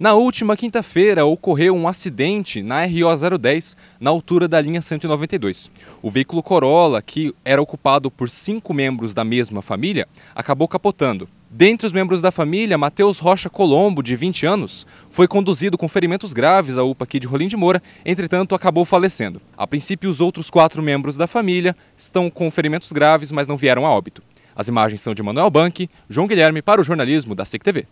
Na última quinta-feira, ocorreu um acidente na RO010, na altura da linha 192. O veículo Corolla, que era ocupado por cinco membros da mesma família, acabou capotando. Dentre os membros da família, Matheus Rocha Colombo, de 20 anos, foi conduzido com ferimentos graves à UPA aqui de Rolim de Moura, entretanto acabou falecendo. A princípio, os outros quatro membros da família estão com ferimentos graves, mas não vieram a óbito. As imagens são de Manuel Banque, João Guilherme para o jornalismo da SIC TV.